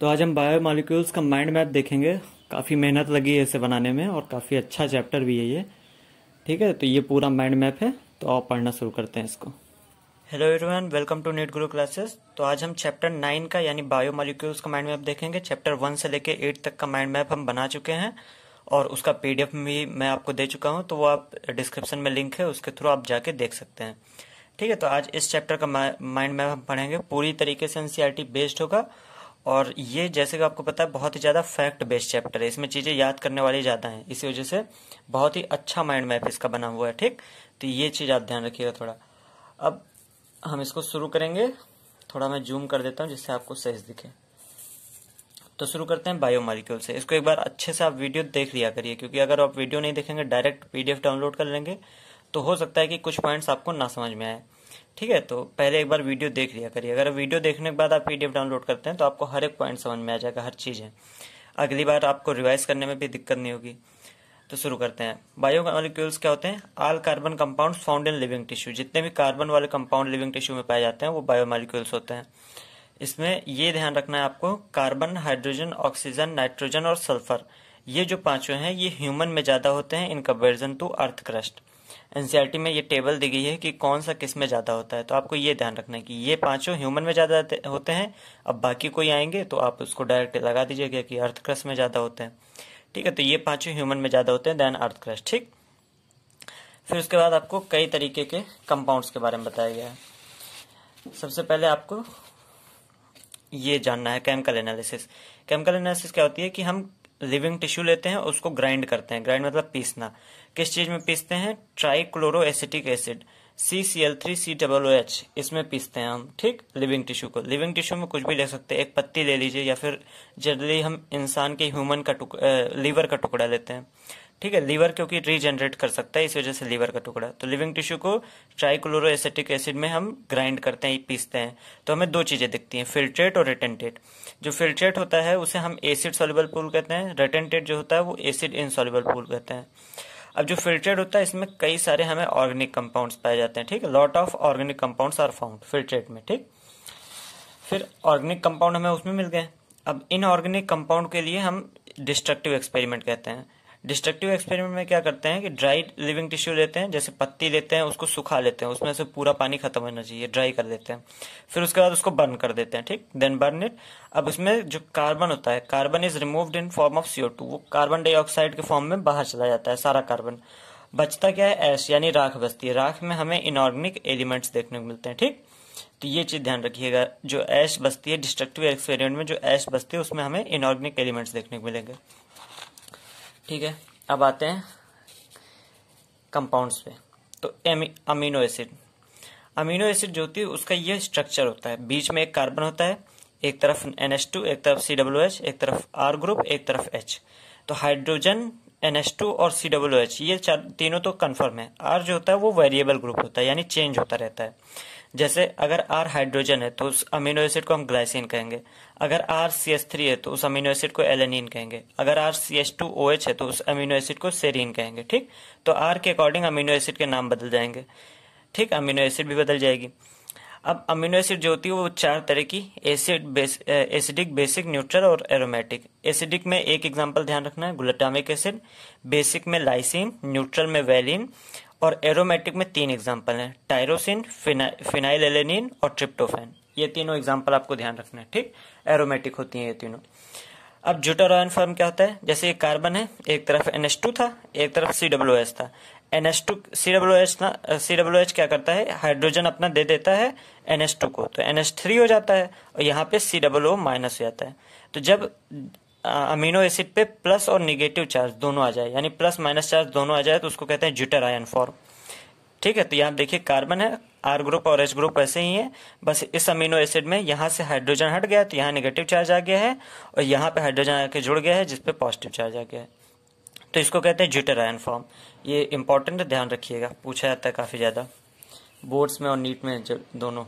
तो आज हम बायो मालिक्यूल्स का माइंड मैप देखेंगे काफ़ी मेहनत लगी है इसे बनाने में और काफ़ी अच्छा चैप्टर भी है ये ठीक है तो ये पूरा माइंड मैप है तो आप पढ़ना शुरू करते हैं इसको hello everyone welcome to NEET Guru classes तो आज हम चैप्टर नाइन का यानी बायो मालिक्यूल्स का माइंड मैप देखेंगे चैप्टर वन से लेकर एट तक का माइंड मैप हम बना चुके हैं और उसका पी भी मैं आपको दे चुका हूँ तो वो आप डिस्क्रिप्शन में लिंक है उसके थ्रू आप जाके देख सकते हैं ठीक है तो आज इस चैप्टर का माइंड मैप हम पढ़ेंगे पूरी तरीके से एनसीआरटी बेस्ड e होगा और ये जैसे कि आपको पता है बहुत ही ज़्यादा फैक्ट बेस्ड चैप्टर है इसमें चीज़ें याद करने वाली ज़्यादा हैं इसी वजह से बहुत ही अच्छा माइंड मैप इसका बना हुआ है ठीक तो ये चीज़ आप ध्यान रखिएगा थोड़ा अब हम इसको शुरू करेंगे थोड़ा मैं जूम कर देता हूँ जिससे आपको सही दिखे तो शुरू करते हैं बायोमालिक्यूल से इसको एक बार अच्छे से आप वीडियो देख लिया करिए क्योंकि अगर आप वीडियो नहीं देखेंगे डायरेक्ट पीडीएफ डाउनलोड कर लेंगे तो हो सकता है कि कुछ पॉइंट्स आपको ना समझ में आए ठीक है तो पहले एक बार वीडियो देख लिया करिए अगर वीडियो देखने के बाद आप पीडीएफ डाउनलोड करते हैं तो आपको हर एक पॉइंट समझ में आ जाएगा हर चीज़ है अगली बार आपको रिवाइज करने में भी दिक्कत नहीं होगी तो शुरू करते हैं बायो मॉलिक्यूल्स क्या होते हैं all carbon compound found in living tissue जितने भी कार्बन वाले कंपाउंड लिविंग टिश्यू में पाए जाते हैं वो बायो मॉलिक्यूल्स होते हैं इसमें ये ध्यान रखना है आपको कार्बन हाइड्रोजन ऑक्सीजन नाइट्रोजन और सल्फर ये जो पांचों हैं ये ह्यूमन में ज़्यादा होते हैं in comparison to earth crust NCERT में ये टेबल दी गई है कि कौन सा किस में ज़्यादा होता है तो आपको ये ध्यान रखना है कि ये पांचों ह्यूमन में ज़्यादा होते हैं अब बाकी कोई आएंगे तो आप उसको डायरेक्ट लगा दीजिएगा कि अर्थक्रस्ट में ज़्यादा होते हैं ठीक है तो ये पांचों ह्यूमन में ज़्यादा होते हैं देन अर्थक्रस्ट ठीक फिर उसके बाद आपको कई तरीके के कंपाउंड्स के बारे में बताया गया है सबसे पहले आपको ये जानना है केमिकल एनालिसिस केमिकल एनालिसिस क्या होती है कि हम लिविंग टिश्यू लेते हैं उसको ग्राइंड करते हैं ग्राइंड मतलब पीसना किस चीज में पीसते हैं trichloroacetic acid C C L three C double O H इसमें पीसते हैं हम ठीक लिविंग टिश्यू को लिविंग टिश्यू में कुछ भी ले सकते हैं एक पत्ती ले लीजिए या फिर जनरली हम इंसान के ह्यूमन का टुक लीवर का टुकड़ा लेते हैं ठीक है लीवर क्योंकि रीजनरेट कर सकता है इस वजह से लीवर का टुकड़ा तो लिविंग टिश्यू को ट्राइक्लोरो एसिटिक एसिड में हम ग्राइंड करते हैं पीसते हैं तो हमें दो चीज़ें दिखती हैं फिल्ट्रेट और रेटेंटेट जो फिल्ट्रेट होता है उसे हम एसिड सोल्यूबल पूल कहते हैं रेटेंटेड जो होता है वो एसिड इनसॉल्युबल पूल कहते हैं अब जो फिल्ट्रेट होता है इसमें कई सारे हमें ऑर्गेनिक कंपाउंड्स पाए जाते हैं ठीक है lot of organic compounds are found filtrate में ठीक फिर ऑर्गेनिक कंपाउंड हमें उसमें मिल गए अब इनऑर्गेनिक कंपाउंड के लिए हम डिस्ट्रक्टिव एक्सपेरिमेंट कहते हैं डिस्ट्रक्टिव एक्सपेरिमेंट में क्या करते हैं कि ड्राई लिविंग टिश्यू लेते हैं जैसे पत्ती लेते हैं उसको सुखा लेते हैं उसमें से पूरा पानी खत्म होना चाहिए ड्राई कर देते हैं फिर उसके बाद उसको बर्न कर देते हैं ठीक देन बर्न इट अब उसमें जो कार्बन होता है carbon is removed in form of C O two वो कार्बन डाइऑक्साइड के फॉर्म में बाहर चला जाता है सारा कार्बन बचता क्या है एस यानी राख बचती है राख में हमें इनऑर्गेनिक एलिमेंट्स देखने को मिलते हैं ठीक तो ये चीज ध्यान रखिएगा जो एश बचती है डिस्ट्रक्टिव एक्सपेरिमेंट में जो एश बचती है उसमें हमें इनऑर्गेनिक एलिमेंट्स देखने को मिलेंगे ठीक है अब आते हैं कंपाउंड्स पे तो अमीनो एसिड अमीनो एसिड जो होती है उसका ये स्ट्रक्चर होता है बीच में एक कार्बन होता है एक तरफ एन एच टू एक तरफ सी डब्ल्यू एच एक तरफ आर ग्रुप एक तरफ एच तो हाइड्रोजन एन एच टू और सी डब्ल्यू एच ये चार तीनों तो कन्फर्म है आर जो होता है वो वेरिएबल ग्रुप होता है यानी चेंज होता रहता है जैसे अगर आर हाइड्रोजन है तो उस अमीनो एसिड को हम ग्लाइसिन कहेंगे अगर आर सी एस थ्री है तो उस अमीनो एसिड को एलेनिन कहेंगे अगर R C S two O H है तो उस अमीनो एसिड को सेरीन कहेंगे ठीक तो आर के अकॉर्डिंग अमीनो एसिड के नाम बदल जाएंगे ठीक अमीनो एसिड भी बदल जाएगी अब अमीनो एसिड जो होती है वो चार तरह की acid base, acidic basic neutral और एरोमेटिक एसिडिक में एक एग्जांपल ध्यान रखना है ग्लूटामिक एसिड बेसिक में लाइसिन न्यूट्रल में वेलिन और एरोमेटिक में तीन एग्जांपल हैं टायरोसिन फिना, फिनाइल एलेनिन और ट्रिप्टोफेन ये तीनों एग्जाम्पल आपको ध्यान रखना है ठीक एरोमेटिक होती है ये तीनों अब जुटर आयन फॉर्म क्या होता है जैसे एक कार्बन है एक तरफ एन था एक तरफ सी था N S two C W H ना सी डब्ल्यू एच क्या करता है हाइड्रोजन अपना दे देता है एन एस टू को तो एन एस थ्री हो जाता है और यहाँ पे सी डब्ल्यू माइनस हो जाता है तो जब अमीनो एसिड पे प्लस और निगेटिव चार्ज दोनों आ जाए यानी प्लस माइनस चार्ज दोनों आ जाए तो उसको कहते हैं जुटर आयन फॉर्म ठीक है तो यहाँ देखिए कार्बन है आर ग्रुप और एच ग्रुप ऐसे ही है बस इस अमीनो एसिड में यहाँ से हाइड्रोजन हट गया तो यहाँ नेगेटिव चार्ज आ गया है और यहाँ पे हाइड्रोजन आके जुड़ गया है जिस पे पॉजिटिव चार्ज आ गया है तो इसको कहते हैं ज्यूटर आयन फॉर्म ये इंपॉर्टेंट ध्यान रखिएगा पूछा जाता है काफ़ी ज़्यादा बोर्ड्स में और नीट में दोनों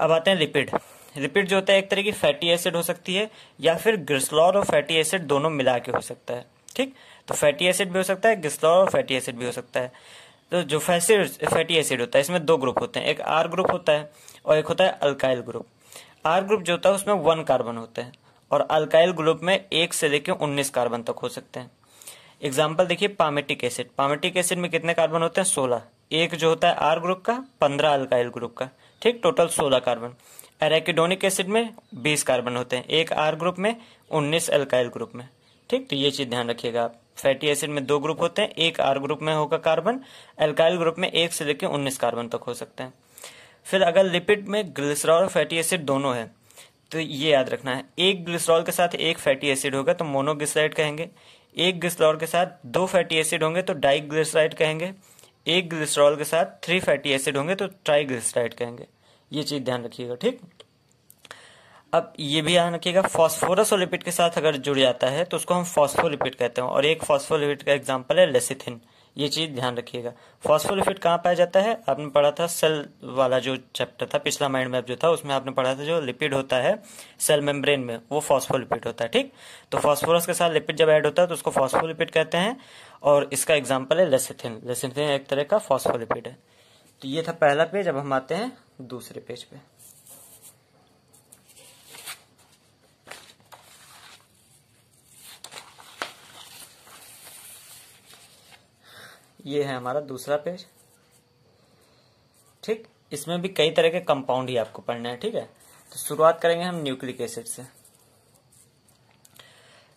अब आते हैं लिपिड लिपिड जो होता है एक तरह की फैटी एसिड हो सकती है या फिर ग्रिसलॉर और फैटी एसिड दोनों मिला के हो सकता है ठीक तो फैटी एसिड भी हो सकता है ग्लिसरॉल और फैटी एसिड भी हो सकता है तो जो फैसी फैटी एसिड होता है इसमें दो ग्रुप होते हैं एक आर ग्रुप होता है और एक होता है अल्काइल ग्रुप आर ग्रुप जो होता है उसमें वन कार्बन होता है और अल्काइल ग्रुप में एक से लेकर उन्नीस कार्बन तक हो सकते हैं एग्जाम्पल देखिए पामेटिक एसिड पामेटिक एसिड में कितने कार्बन होते हैं सोलह एक जो होता है आर ग्रुप का पंद्रह अल्काइल ग्रुप का ठीक टोटल सोलह कार्बन एरेकिडोनिक एसिड में बीस कार्बन होते हैं एक आर ग्रुप में उन्नीस अल्काइल ग्रुप में ठीक तो ये चीज ध्यान रखिएगा आप फैटी एसिड में दो ग्रुप होते हैं एक आर ग्रुप में होगा कार्बन एल्काइल ग्रुप में एक से लेकर उन्नीस कार्बन तक हो सकते हैं फिर अगर लिपिड में ग्लिसरॉल और फैटी एसिड दोनों है तो ये याद रखना है एक ग्लिसरॉल के साथ एक फैटी एसिड होगा तो मोनोग्लिसराइड कहेंगे एक ग्लिसरॉल के साथ दो फैटी एसिड होंगे तो डाइग्लिसराइड कहेंगे एक ग्लिसरॉल के साथ थ्री फैटी एसिड होंगे तो ट्राइग्लिसराइड कहेंगे ये चीज़ ध्यान रखिएगा ठीक अब ये भी ध्यान रखिएगा फॉस्फोरस और लिपिड के साथ अगर जुड़ जाता है तो उसको हम फॉस्फोलिपिड कहते हैं और एक फॉस्फोलिपिड का एग्जाम्पल है लेसिथिन ये चीज ध्यान रखिएगा फॉस्फोलिपिड कहाँ पाया जाता है आपने पढ़ा था सेल वाला जो चैप्टर था पिछला माइंड मैप जो था उसमें आपने पढ़ा था जो लिपिड होता है सेल मेम्ब्रेन में वो फॉस्फोलिपिड होता है ठीक तो फॉस्फोरस के साथ लिपिड जब ऐड होता है तो उसको फॉस्फोलिपिड कहते हैं और इसका एग्जाम्पल है लेसिथिन लेसिथिन एक तरह का फॉस्फोलिपिड है तो ये था पहला पेज अब हम आते हैं दूसरे पेज पे ये है हमारा दूसरा पेज ठीक इसमें भी कई तरह के कंपाउंड ही आपको पढ़ना है ठीक है तो शुरुआत करेंगे हम न्यूक्लिक एसिड से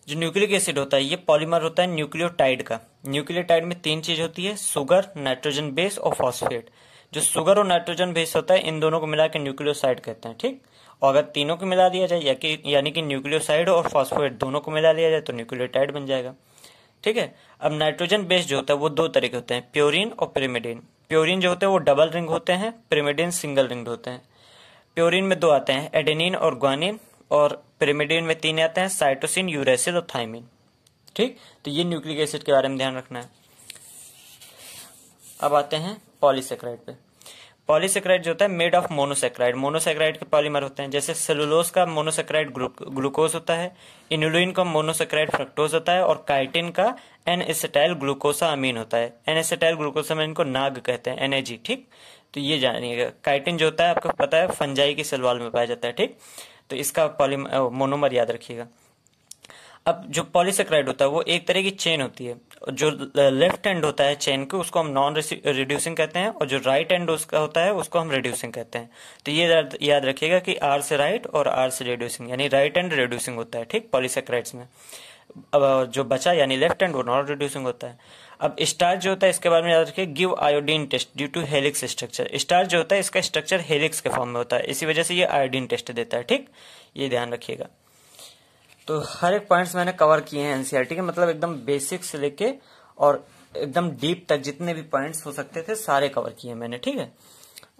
जो न्यूक्लिक एसिड होता है ये पॉलीमर होता है न्यूक्लियोटाइड का न्यूक्लियोटाइड में तीन चीज होती है सुगर नाइट्रोजन बेस और फॉस्फेट जो सुगर और नाइट्रोजन बेस होता है इन दोनों को मिला के न्यूक्लियोसाइड कहते हैं ठीक और अगर तीनों को मिला दिया जाए कि यानी कि न्यूक्लियोसाइड और फॉस्फेट दोनों को मिला लिया जाए तो न्यूक्लियोटाइड बन जाएगा ठीक है अब नाइट्रोजन बेस जो होता है वो दो तरह के होते हैं प्योरिन और पिरिमिडिन प्योरिन जो होते हैं वो डबल रिंग होते हैं पिरिमिडिन सिंगल रिंग होते हैं प्योरिन में दो आते हैं एडेनिन और ग्वानिन और पिरिमिडिन में तीन आते हैं साइटोसिन यूरेसिल और थाइमिन ठीक तो ये न्यूक्लिक एसिड के बारे में ध्यान रखना है अब आते हैं पॉलीसेक्राइड पे पॉलीसेक्राइड जो होता है मेड ऑफ मोनोसेक्राइड मोनोसेक्राइड के पॉलीमर होते हैं जैसे सेलुलोज का मोनोसेक्राइड ग्लूकोज होता है इनुलिन का मोनोसेक्राइड फ्रक्टोज होता है और काइटिन का एन एसेटाइल ग्लूकोसा अमीन होता है एन एसेटाइल अमीन को नाग कहते हैं एनएजी ठीक तो ये जानिएगा काइटिन जो होता है आपको पता है फंजाई की सलवाल में पाया जाता है ठीक तो इसका पॉलीमर मोनोमर याद रखिएगा अब जो पॉलीसेक्राइड होता है वो एक तरह की चेन होती है जो लेफ्ट uh, एंड होता है चेन के उसको हम नॉन रिड्यूसिंग कहते हैं और जो राइट एंड उसका होता है उसको हम रिड्यूसिंग कहते हैं तो ये याद रखिएगा कि आर से राइट और आर से रिड्यूसिंग यानी राइट एंड रिड्यूसिंग होता है ठीक पॉलीसेक्राइड्स में अब uh, जो बचा यानी लेफ्ट एंड वो नॉन रिड्यूसिंग होता है अब स्टार जो होता है इसके बारे में याद रखिए give iodine test due to helix structure starch जो होता है इसका स्ट्रक्चर हेलिक्स के फॉर्म में होता है इसी वजह से ये आयोडीन टेस्ट देता है ठीक ये ध्यान रखिएगा तो हर एक पॉइंट्स मैंने कवर किए हैं एनसीआरटी e के मतलब एकदम बेसिक से लेके और एकदम डीप तक जितने भी पॉइंट्स हो सकते थे सारे कवर किए मैंने ठीक है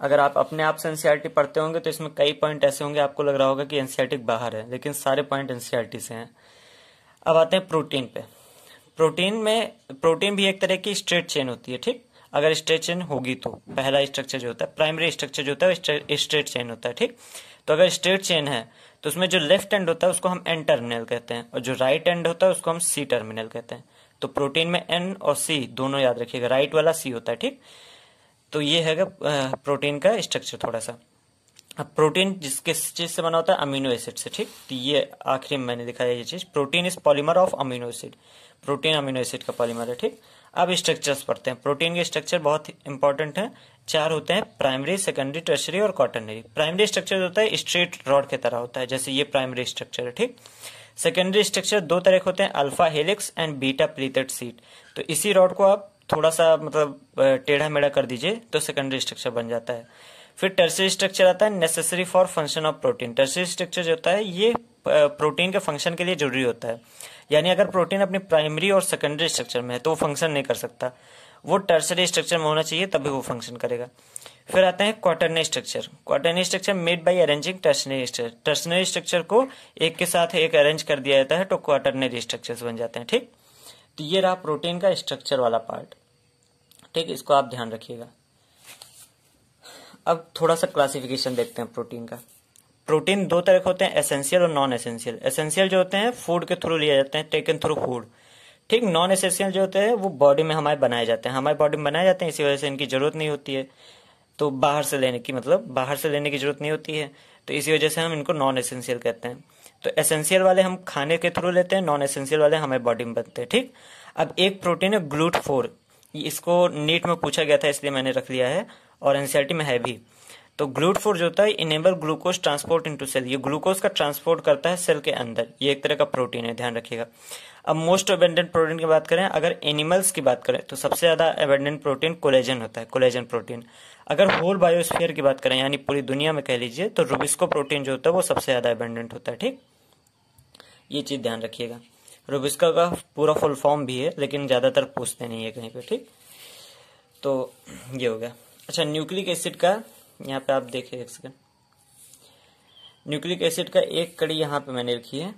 अगर आप अपने आप से एनसीआरटी e पढ़ते होंगे तो इसमें कई पॉइंट ऐसे होंगे आपको लग रहा होगा कि एनसीईआरटी e बाहर है लेकिन सारे पॉइंट एनसीआरटी से हैं अब आते हैं प्रोटीन पे प्रोटीन में प्रोटीन भी एक तरह की स्ट्रेट चेन होती है ठीक अगर स्ट्रेट चेन होगी तो पहला स्ट्रक्चर जो होता है प्राइमरी स्ट्रक्चर जो होता है स्ट्रेट चेन होता है ठीक तो अगर स्ट्रेट चेन है तो उसमें जो लेफ्ट एंड होता है उसको हम एन टर्मिनल कहते हैं और जो राइट right एंड होता है उसको हम सी टर्मिनल कहते हैं तो प्रोटीन में एन और सी दोनों याद रखिएगा राइट वाला सी होता है ठीक तो ये है प्रोटीन का स्ट्रक्चर थोड़ा सा अब प्रोटीन जिस किस चीज से बना होता है अमीनो एसिड से ठीक तो ये आखिरी में मैंने दिखाया ये चीज protein is polymer of amino acid protein amino acid का पॉलीमर है ठीक अब स्ट्रक्चर्स पढ़ते हैं प्रोटीन के स्ट्रक्चर बहुत इंपॉर्टेंट है चार होते हैं प्राइमरी सेकेंडरी टर्सरी और कॉटनरी प्राइमरी स्ट्रक्चर होता है स्ट्रेट रॉड की तरह होता है जैसे ये प्राइमरी स्ट्रक्चर है ठीक सेकेंडरी स्ट्रक्चर दो तरह के होते हैं alpha helix and beta pleated sheet तो इसी रॉड को आप थोड़ा सा मतलब टेढ़ा मेढ़ा कर दीजिए तो सेकेंडरी स्ट्रक्चर बन जाता है फिर टर्सरी स्ट्रक्चर आता है necessary for function of protein tertiary structure जो होता है ये प्रोटीन के फंक्शन के लिए जरूरी होता है यानी अगर प्रोटीन अपनी प्राइमरी और सेकेंडरी स्ट्रक्चर में है तो वो फंक्शन नहीं कर सकता वो टर्सरी स्ट्रक्चर में होना चाहिए तभी वो फंक्शन करेगा फिर आते हैं quaternary structure quaternary structure made by arranging tertiary structure tertiary structure को एक के साथ एक अरेंज कर दिया जाता है तो क्वार्टरनरी स्ट्रक्चर्स बन जाते हैं ठीक तो ये रहा प्रोटीन का स्ट्रक्चर वाला पार्ट ठीक इसको आप ध्यान रखिएगा अब थोड़ा सा क्लासिफिकेशन देखते हैं प्रोटीन का प्रोटीन दो तरह के होते हैं एसेंशियल और नॉन एसेंशियल एसेंशियल जो होते हैं फूड के थ्रू लिए जाते हैं टेकन थ्रू फूड ठीक नॉन एसेंशियल जो होते हैं वो बॉडी में हमारे बनाए जाते हैं हमारे बॉडी में बनाए जाते हैं इसी वजह से इनकी जरूरत नहीं होती है तो बाहर से लेने की मतलब बाहर से लेने की जरूरत नहीं होती है तो इसी वजह से हम इनको नॉन एसेंशियल कहते हैं तो एसेंशियल वाले हम खाने के थ्रू लेते हैं नॉन एसेंशियल वाले हमारे बॉडी में बनते हैं ठीक अब एक प्रोटीन है ग्लूट फोर इसको नीट में पूछा गया था इसलिए मैंने रख लिया है और एनसीआरटी में है भी तो ग्लूट फोर जो होता है enable glucose transport into cell ये ग्लूकोज का ट्रांसपोर्ट करता है सेल के अंदर ये एक तरह का प्रोटीन है ध्यान रखिएगा अब मोस्ट अबेंडेंट प्रोटीन की बात करें अगर एनिमल्स की बात करें तो सबसे ज्यादा अबेंडेंट प्रोटीन कोलेजन होता है कोलेजन प्रोटीन अगर होल बायोस्फीयर की बात करें यानी पूरी दुनिया में कह लीजिए तो रुबिस्को प्रोटीन जो होता है वो सबसे ज्यादा अबेंडेंट होता है ठीक ये चीज ध्यान रखिएगा रुबिस्का का पूरा फुल फॉर्म भी है लेकिन ज्यादातर पूछते नहीं है कहीं पे ठीक तो ये हो गया अच्छा न्यूक्लिक एसिड का यहाँ पे आप देखिए एक सेकेंड न्यूक्लिक एसिड का एक कड़ी यहाँ पे मैंने लिखी है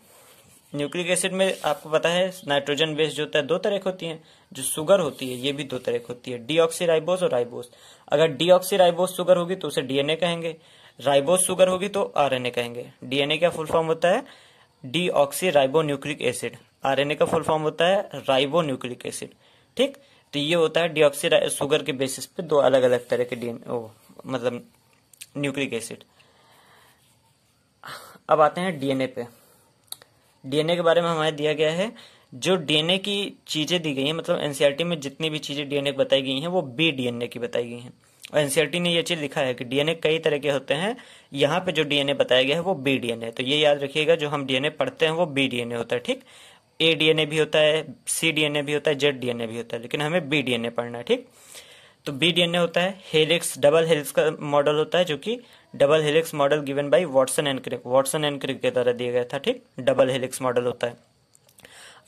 न्यूक्लिक एसिड में आपको पता है नाइट्रोजन बेस जो होता है दो तरह की होती है जो शुगर होती है ये भी दो तरह की होती है डी और राइबोस अगर डी सुगर होगी तो उसे डीएनए कहेंगे राइबोस सुगर होगी तो आरएनए कहेंगे डीएनए का फुल फॉर्म होता है न्यूक्लिक एसिड आरएनए का फुल फॉर्म होता है न्यूक्लिक एसिड ठीक तो ये होता है डी शुगर के बेसिस पे दो अलग अलग तरह के डीएनए मतलब न्यूक्लिक एसिड अब आते हैं डीएनए पे डीएनए के बारे में हमें दिया गया है जो डीएनए की चीजें दी गई हैं मतलब एनसीईआरटी में जितनी भी चीजें डीएनए की बताई गई हैं वो बी डीएनए की बताई गई हैं और एनसीईआरटी ने ये चीज लिखा है कि डीएनए कई तरह के होते हैं यहाँ पे जो डीएनए बताया गया है वो बी डीएनए तो ये याद रखिएगा जो हम डीएनए पढ़ते हैं वो बी डीएनए होता है ठीक ए डीएनए भी होता है सी डीएनए भी होता है जेड डीएनए भी होता है लेकिन हमें बी डीएनए पढ़ना है ठीक तो बी डीएनए होता है हेलिक्स डबल हेलिक्स का मॉडल होता है जो कि double helix model given by Watson and Crick Watson and Crick के द्वारा दिया गया था ठीक डबल हेलिक्स मॉडल होता है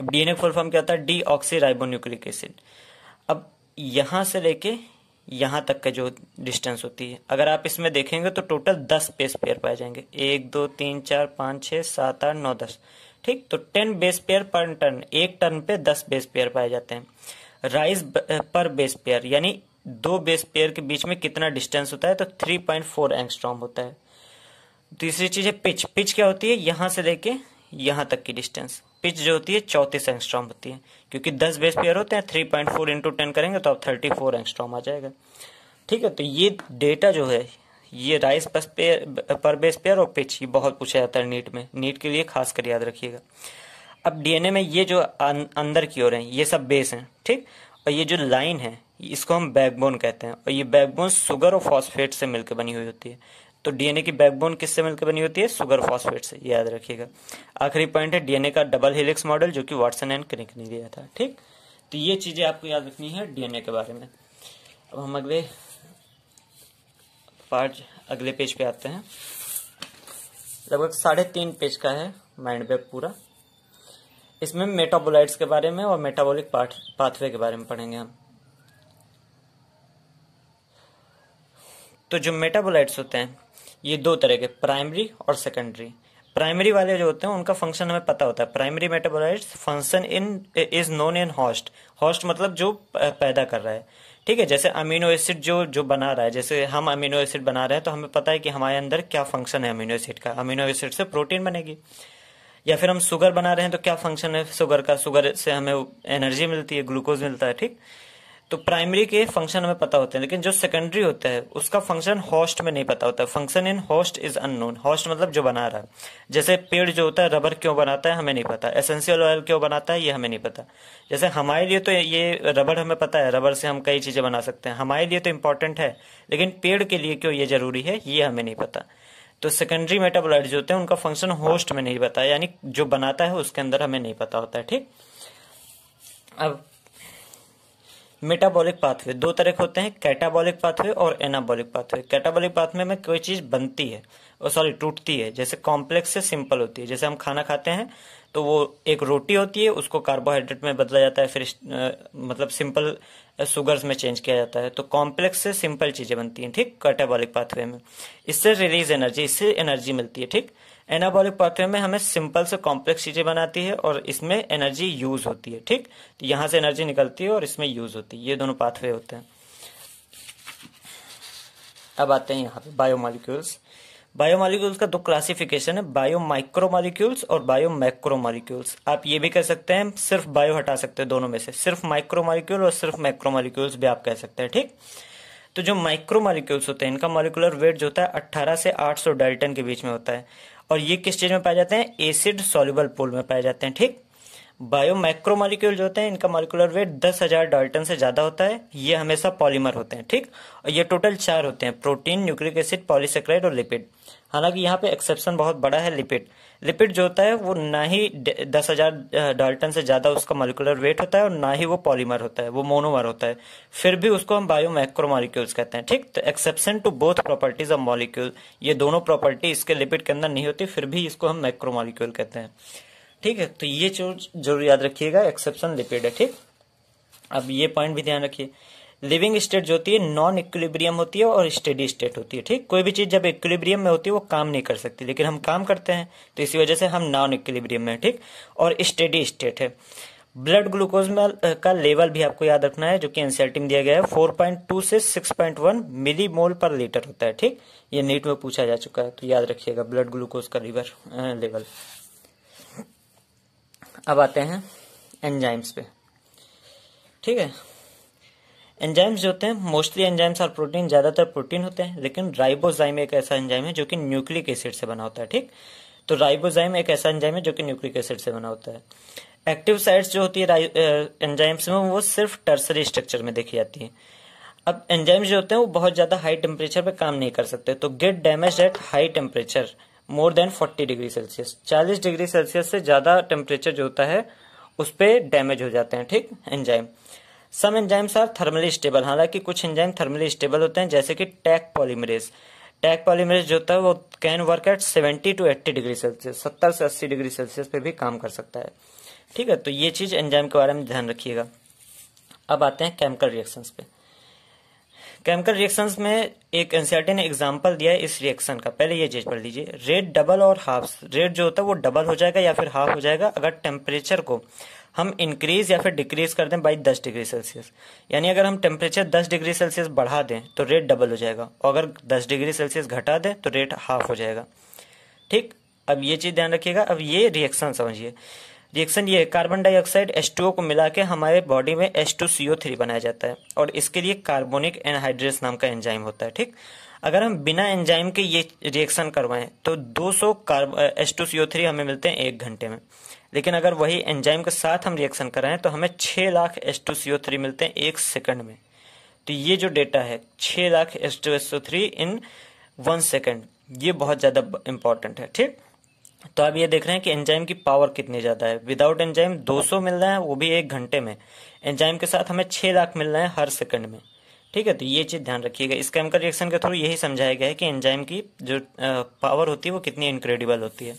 अब डीएनए फुल फॉर्म क्या होता है डी ऑक्सी राइबोन्यूक्लिक एसिड अब यहां से लेके यहां तक का जो डिस्टेंस होती है अगर आप इसमें देखेंगे तो टोटल दस बेस पेयर पाए जाएंगे एक दो तीन चार पांच छह सात आठ नौ दस ठीक तो टेन बेस पेयर पर टर्न एक टर्न पे दस बेस पेयर पाए जाते हैं राइज पर बेस पेयर यानी दो बेस पेयर के बीच में कितना डिस्टेंस होता है तो थ्री पॉइंट फोर एंगस्ट्रॉम होता है तीसरी चीज़ है पिच पिच क्या होती है यहां से लेके यहां तक की डिस्टेंस पिच जो होती है चौतीस एंगस्ट्रॉम होती है क्योंकि दस बेस पेयर होते हैं three point four into ten करेंगे तो आप थर्टी फोर एंगस्ट्रॉम आ जाएगा ठीक है तो ये डेटा जो है ये राइस पर पेयर पर बेस पेयर और पिच ये बहुत पूछा जाता है नीट में नीट के लिए खास कर याद रखिएगा अब डीएनए में ये जो अं, अंदर की ओर है ये सब बेस हैं ठीक और ये जो लाइन है इसको हम बैकबोन कहते हैं और ये बैकबोन सुगर और फॉस्फेट से मिलकर बनी हुई होती है तो डीएनए की बैकबोन किससे मिलकर बनी होती है सुगर फॉस्फेट से याद रखिएगा आखिरी पॉइंट है डीएनए का डबल हेलिक्स मॉडल जो कि वाटसन एंड क्रिक ने दिया था ठीक तो ये चीजें आपको याद रखनी है डीएनए के बारे में अब हम अगले पार्ट अगले पेज पे आते हैं लगभग साढ़े तीन पेज का है माइंड वेब पूरा इसमें मेटाबोलाइट्स के बारे में और मेटाबोलिक पाथवे के बारे में पढ़ेंगे हम तो जो मेटाबोलाइट्स होते हैं ये दो तरह के प्राइमरी और सेकेंडरी प्राइमरी वाले जो होते हैं उनका फंक्शन हमें पता होता है primary metabolites function in is known in host host मतलब जो पैदा कर रहा है ठीक है जैसे अमीनो एसिड जो जो बना रहा है जैसे हम अमीनो एसिड बना रहे हैं तो हमें पता है कि हमारे अंदर क्या फंक्शन है अमीनो एसिड का अमीनो एसिड से प्रोटीन बनेगी या फिर हम शुगर बना रहे हैं तो क्या फंक्शन है शुगर का शुगर से हमें एनर्जी मिलती है ग्लूकोज मिलता है ठीक तो प्राइमरी के फंक्शन हमें पता होते हैं लेकिन जो सेकेंडरी होता है उसका फंक्शन होस्ट में नहीं पता होता है function in host is unknown host मतलब जो बना रहा है जैसे पेड़ जो होता है रबर क्यों बनाता है हमें नहीं पता एसेंशियल ऑयल क्यों बनाता है ये हमें नहीं पता जैसे हमारे लिए तो ये रबर हमें पता है रबर से हम कई चीज़ें बना सकते हैं हमारे लिए तो इम्पोर्टेंट है लेकिन पेड़ के लिए क्यों ये जरूरी है ये हमें नहीं पता तो सेकेंडरी मेटाबोलाइट जो होते हैं उनका फंक्शन होस्ट में नहीं पता यानी जो बनाता है उसके अंदर हमें नहीं पता होता है ठीक अब मेटाबॉलिक पाथवे दो तरह के होते हैं कैटाबॉलिक पाथवे और एनाबॉलिक पाथवे कैटाबॉलिक पाथवे में कोई चीज़ बनती है और सॉरी टूटती है जैसे कॉम्प्लेक्स से सिंपल होती है जैसे हम खाना खाते हैं तो वो एक रोटी होती है उसको कार्बोहाइड्रेट में बदला जाता है फिर मतलब सिंपल शुगर्स में चेंज किया जाता है तो कॉम्प्लेक्स से सिंपल चीजें बनती हैं ठीक कैटाबॉलिक पाथवे में इससे रिलीज एनर्जी इससे एनर्जी मिलती है ठीक एनाबॉलिक पाथवे में हमें सिंपल से कॉम्प्लेक्स चीजें बनाती है और इसमें एनर्जी यूज होती है ठीक तो यहां से एनर्जी निकलती है और इसमें यूज होती है ये दोनों पाथवे होते हैं अब आते हैं यहाँ पे बायोमालिक्यूल्स मालिक्यूल्स का दो क्लासिफिकेशन है बायो माइक्रो मालिक्यूल्स और बायो मैक्रो मालिक्यूल्स आप ये भी कह सकते हैं सिर्फ बायो हटा सकते हैं दोनों में से सिर्फ माइक्रो मालिक्यूल और सिर्फ मैक्रो मालिक्यूल्स भी आप कह सकते हैं ठीक तो जो माइक्रो मालिक्यूल्स होते हैं इनका मालिकुलर वेट जो होता है अट्ठारह से आठ सौ डाल्टन के बीच में होता है और ये किस चीज में पाए जाते हैं एसिड सोल्यूबल पोल में पाए जाते हैं ठीक बायो मैक्रोमोलिक्यूल जो होते हैं इनका मॉलिकुलर वेट दस हजार डाल्टन से ज्यादा होता है ये हमेशा पॉलीमर होते हैं ठीक और ये टोटल चार होते हैं प्रोटीन न्यूक्लिक एसिड पॉलीसेक्राइड और लिपिड हालांकि यहाँ पे एक्सेप्शन बहुत बड़ा है लिपिड लिपिड जो होता है वो ना ही दस हजार डाल्टन से ज्यादा उसका मॉलिकुलर वेट होता है और ना ही वो पॉलीमर होता है वो मोनोमर होता है फिर भी उसको हम बायो मैक्रोमोलिक्यूल्स कहते हैं ठीक तो exception to both properties of molecule ये दोनों प्रॉपर्टी इसके लिपिड के अंदर नहीं होती फिर भी इसको हम मैक्रोमोलिक्यूल कहते हैं ठीक है तो ये चीज जरूर याद रखिएगा एक्सेप्शन लिपिड है ठीक अब ये पॉइंट भी ध्यान रखिए लिविंग स्टेट जो होती है नॉन इक्विलिब्रियम होती है और स्टेडी स्टेट होती है ठीक कोई भी चीज जब इक्विलिब्रियम में होती है वो काम नहीं कर सकती लेकिन हम काम करते हैं तो इसी वजह से हम नॉन इक्विलिब्रियम में ठीक और स्टेडी स्टेट है ब्लड ग्लूकोज में का लेवल भी आपको याद रखना है जो कि एनसीआरटी में दिया गया है 4.2 से 6.1 मिली मोल पर लीटर होता है ठीक ये नीट में पूछा जा चुका है तो याद रखिएगा ब्लड ग्लूकोज का लीवर लेवल अब आते हैं एंजाइम्स पे ठीक है एंजाइम्स जो होते हैं मोस्टली एंजाइम्स और प्रोटीन ज्यादातर प्रोटीन होते हैं लेकिन राइबोजाइम एक ऐसा एंजाइम है जो कि न्यूक्लिक एसिड से बना होता है ठीक तो राइबोजाइम एक ऐसा एंजाइम है जो कि न्यूक्लिक एसिड से बना होता है एक्टिव साइट्स जो होती है एंजाइम्स में वो सिर्फ टर्सरी स्ट्रक्चर में देखी जाती है अब एंजाइम्स जो होते हैं वो बहुत ज्यादा हाई टेम्परेचर पे काम नहीं कर सकते तो get damage at high temperature more than 40 degree Celsius 40 degree Celsius से ज़्यादा टेम्परेचर जो होता है उस पर डैमेज हो जाते हैं ठीक enzyme some enzymes are thermally stable हालांकि कुछ एंजाइम थर्मली स्टेबल होते हैं जैसे कि टैक पॉलीमरेज टैक पॉलीमरेज जो होता है वो can work at 70 to 80 degree Celsius 70 से 80 डिग्री सेल्सियस पे भी काम कर सकता है ठीक है तो ये चीज़ एंजाइम के बारे में ध्यान रखिएगा अब आते हैं केमिकल रिएक्शंस पे केमिकल रिएक्शंस में एक एनसीआरटी ने एग्जांपल दिया है इस रिएक्शन का पहले ये चीज पढ़ लीजिए रेट डबल और हाफ रेट जो होता है वो डबल हो जाएगा या फिर हाफ हो जाएगा अगर टेम्परेचर को हम इंक्रीज या फिर डिक्रीज कर दें बाई दस डिग्री सेल्सियस यानी अगर हम टेम्परेचर दस डिग्री सेल्सियस बढ़ा दें तो रेट डबल हो जाएगा और अगर दस डिग्री सेल्सियस घटा दें तो रेट हाफ हो जाएगा ठीक अब ये चीज़ ध्यान रखिएगा अब ये रिएक्शन समझिए रिएक्शन ये कार्बन डाइऑक्साइड H2O को मिला के हमारे बॉडी में थ्री बनाया जाता है और इसके लिए कार्बोनिक एनहाइड्रेस नाम का एंजाइम होता है ठीक अगर हम बिना एंजाइम के ये रिएक्शन करवाएं तो 200 सौ थ्री हमें मिलते हैं एक घंटे में लेकिन अगर वही एंजाइम के साथ हम रिएक्शन कराएं तो हमें 6 लाख थ्री मिलते हैं एक सेकंड में तो ये जो डेटा है 6 lakh three in one second ये बहुत ज़्यादा इंपॉर्टेंट है ठीक तो आप ये देख रहे हैं कि एंजाइम की पावर कितनी ज़्यादा है विदाउट एंजाइम 200 मिल रहा है वो भी एक घंटे में एंजाइम के साथ हमें 6 लाख मिल रहा है हर सेकंड में ठीक है तो ये चीज़ ध्यान रखिएगा इस केमिकल रिएक्शन के थ्रू यही समझाया गया है कि एंजाइम की जो पावर होती है वो कितनी इनक्रेडिबल होती है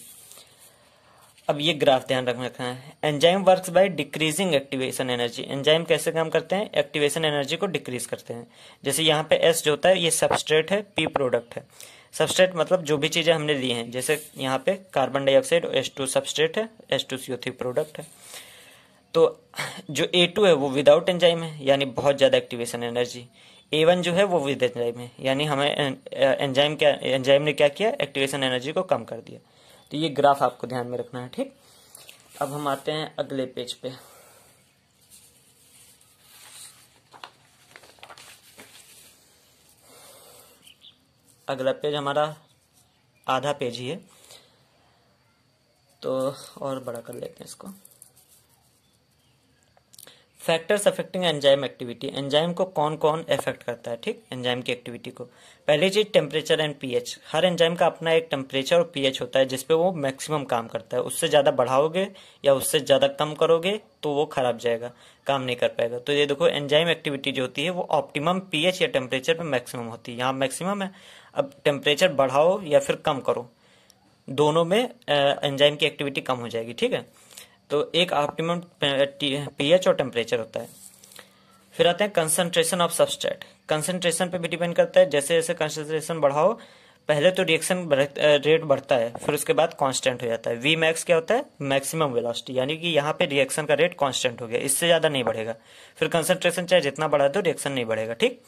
अब ये ग्राफ ध्यान रखना रखना है enzyme work by decreasing activation energy enzyme कैसे काम करते हैं एक्टिवेशन एनर्जी को डिक्रीज करते हैं जैसे यहाँ पे एस जो होता है ये सबस्ट्रेट है पी प्रोडक्ट है सबस्ट्रेट मतलब जो भी चीज़ें हमने ली हैं जैसे यहाँ पे carbon dioxide S two substrate है S two CO three product है तो जो ए टू है वो विदाउट एंजाइम है यानी बहुत ज़्यादा एक्टिवेशन एनर्जी ए वन जो है वो विद एंजाइम है यानी हमें एंजाइम eh, क्या एंजाइम ने क्या किया एक्टिवेशन एनर्जी को कम कर दिया तो ये ग्राफ आपको ध्यान में रखना है ठीक अब हम आते हैं अगले पेज पे अगला पेज हमारा आधा पेज ही है तो और बड़ा कर लेते हैं इसको factors affecting enzyme activity enzyme को कौन कौन अफेक्ट करता है ठीक एंजाइम की एक्टिविटी को पहली चीज टेम्परेचर एंड पीएच हर एंजाइम का अपना एक टेम्परेचर और पीएच होता है जिसपे वो मैक्सिमम काम करता है उससे ज़्यादा बढ़ाओगे या उससे ज़्यादा कम करोगे तो वो खराब जाएगा काम नहीं कर पाएगा तो ये देखो एंजाइम एक्टिविटी जो होती है वो ऑप्टिमम पीएच या टेम्परेचर पर मैक्सिमम होती है यहाँ मैक्सिमम है अब टेम्परेचर बढ़ाओ या फिर कम करो दोनों में एंजाइम की एक्टिविटी कम हो जाएगी ठीक है तो एक ऑप्टिमम पीएच और टेम्परेचर होता है फिर आते हैं कंसंट्रेशन ऑफ सब्सट्रेट कंसंट्रेशन पे भी डिपेंड करता है जैसे जैसे कंसंट्रेशन बढ़ाओ पहले तो रिएक्शन रेट बढ़ता है फिर उसके बाद कांस्टेंट हो जाता है वी मैक्स क्या होता है मैक्सिमम वेलोसिटी यानी कि यहाँ पे रिएक्शन का रेट कांस्टेंट हो गया इससे ज़्यादा नहीं बढ़ेगा फिर कंसंट्रेशन चाहे जितना बढ़ा दो रिएक्शन नहीं बढ़ेगा ठीक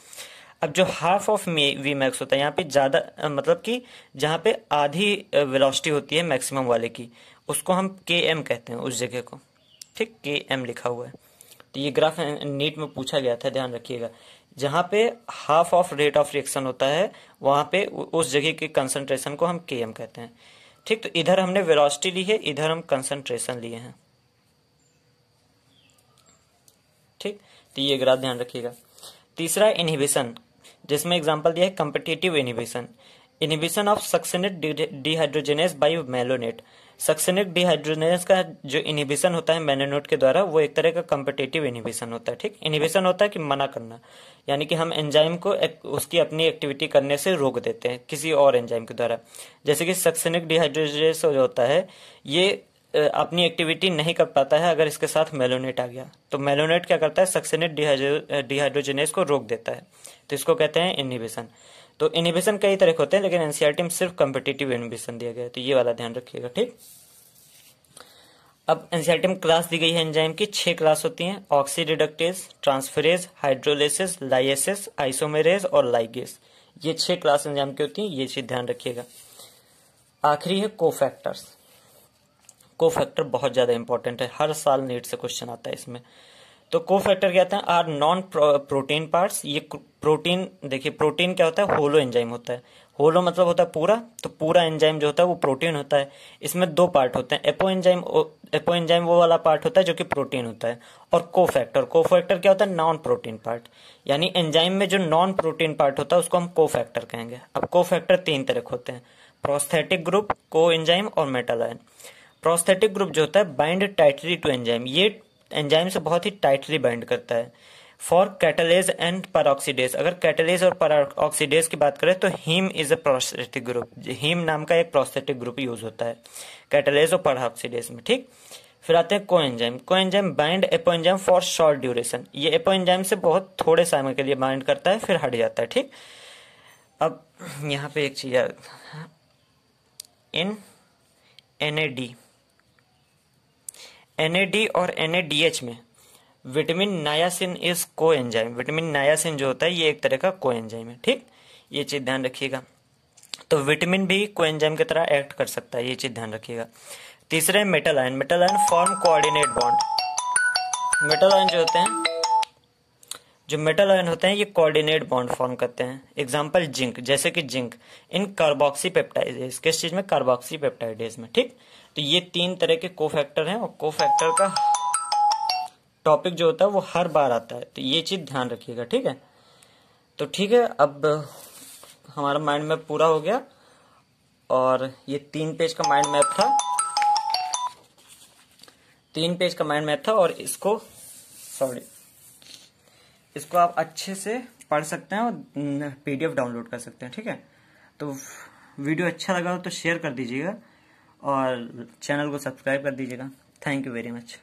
अब जो हाफ ऑफ वी मैक्स होता है यहाँ पे ज़्यादा मतलब कि जहाँ पे आधी वेलोसिटी होती है मैक्सिमम वाले की उसको हम के एम कहते हैं उस जगह को ठीक के एम लिखा हुआ है तो ये ग्राफ नीट में पूछा गया था ध्यान रखिएगा जहाँ पे half of rate of reaction होता है वहाँ पे उस जगह के कंसनट्रेशन को हम के एम कहते हैं ठीक तो इधर हमने वेलोसिटी ली है इधर हम कंसनट्रेशन लिए हैं ठीक तो ये ग्राफ ध्यान रखिएगा तीसरा इनहिबिशन जिसमें एग्जाम्पल दिया है competitive inhibition inhibition of succinate dehydrogenase by malonate succinate dehydrogenase का जो इनिबिशन होता है मेलोनेट के द्वारा वो एक तरह का कम्पिटेटिव इनिबिशन होता है ठीक इनिबिशन होता है कि मना करना यानी कि हम एंजाइम को एक, उसकी अपनी एक्टिविटी करने से रोक देते हैं किसी और एंजाइम के द्वारा जैसे कि सक्सेनिक डिहाइड्रोजेनेस जो होता है ये अपनी एक्टिविटी नहीं कर पाता है अगर इसके साथ मेलोनेट आ गया तो मेलोनेट क्या करता है सक्सेनेट डिहाइड्रोजेनेस को रोक देता है तो इसको कहते हैं इनिबिशन तो इनिबिशन कई तरह के होते हैं लेकिन एनसीआरटी e में सिर्फ कम्पिटेटिव इनिबिशन दिया गया है तो ये वाला ध्यान रखिएगा ठीक अब एनसीआरटी e में क्लास दी गई है एंजाइम की छह क्लास होती हैं oxidoreductase transferase hydrolases lyases isomerase और लाइगेस ये छह क्लास एंजाइम की होती हैं ये चीज ध्यान रखिएगा आखिरी है कोफैक्टर्स को फैक्टर बहुत ज्यादा इंपॉर्टेंट है हर साल नीट से क्वेश्चन आता है इसमें तो को फैक्टर क्या होता है आर नॉन प्रोटीन पार्ट्स ये प्रोटीन देखिए प्रोटीन क्या होता है होलो एंजाइम होता है होलो मतलब होता है पूरा तो पूरा एंजाइम जो होता है वो प्रोटीन होता है इसमें दो पार्ट होते हैं एपो एंजाइम एपो एंजाइम वो वाला पार्ट होता है जो कि प्रोटीन होता है और को फैक्टर को फैक्टर क्या होता है नॉन प्रोटीन पार्ट यानी एंजाइम में जो नॉन प्रोटीन पार्ट होता है उसको हम को फैक्टर कहेंगे अब को फैक्टर तीन तरह के होते हैं प्रोस्थेटिक ग्रुप को एंजाइम और मेटालाइन प्रोस्थेटिक ग्रुप जो होता है बाइंड टाइटली टू एंजाइम ये एंजाइम से बहुत ही टाइटली बाइंड करता है फॉर कैटलेज एंड परऑक्सीडेज अगर कैटलेज और परऑक्सीडेज की बात करें तो heme is a prosthetic group heme नाम का एक प्रोस्थेटिक ग्रुप यूज होता है कैटलेज और परऑक्सीडेज में ठीक फिर आते हैं coenzyme coenzyme bind apoenzyme for short duration ये एपोएंजाइम से बहुत थोड़े समय के लिए बाइंड करता है फिर हट जाता है ठीक अब यहाँ पे एक चीज इन एनएडी एन और एन में vitamin niacin is coenzyme vitamin niacin जो होता है ये एक तरह का को एंजाइम है ठीक ये चीज़ ध्यान रखिएगा तो विटामिन भी को एंजाइम की तरह एक्ट कर सकता है ये चीज़ ध्यान रखिएगा तीसरे है metal ion metal ion form coordinate bond metal ion जो होते हैं जो मेटल आयन होते हैं ये कोऑर्डिनेट बॉन्ड फॉर्म करते हैं एग्जाम्पल जिंक जैसे कि जिंक इन कार्बोक्सी पेप्टाइडेज किस चीज़ में कार्बोक्सी पेप्टाइडेज में ठीक तो ये तीन तरह के कोफैक्टर हैं और कोफैक्टर का टॉपिक जो होता है वो हर बार आता है तो ये चीज ध्यान रखिएगा ठीक है तो ठीक है अब हमारा माइंड मैप पूरा हो गया और ये तीन पेज का माइंड मैप था तीन पेज का माइंड मैप था और इसको सॉरी इसको आप अच्छे से पढ़ सकते हैं और पीडीएफ डाउनलोड कर सकते हैं ठीक है तो वीडियो अच्छा लगा हो तो शेयर कर दीजिएगा और चैनल को सब्सक्राइब कर दीजिएगा थैंक यू वेरी मच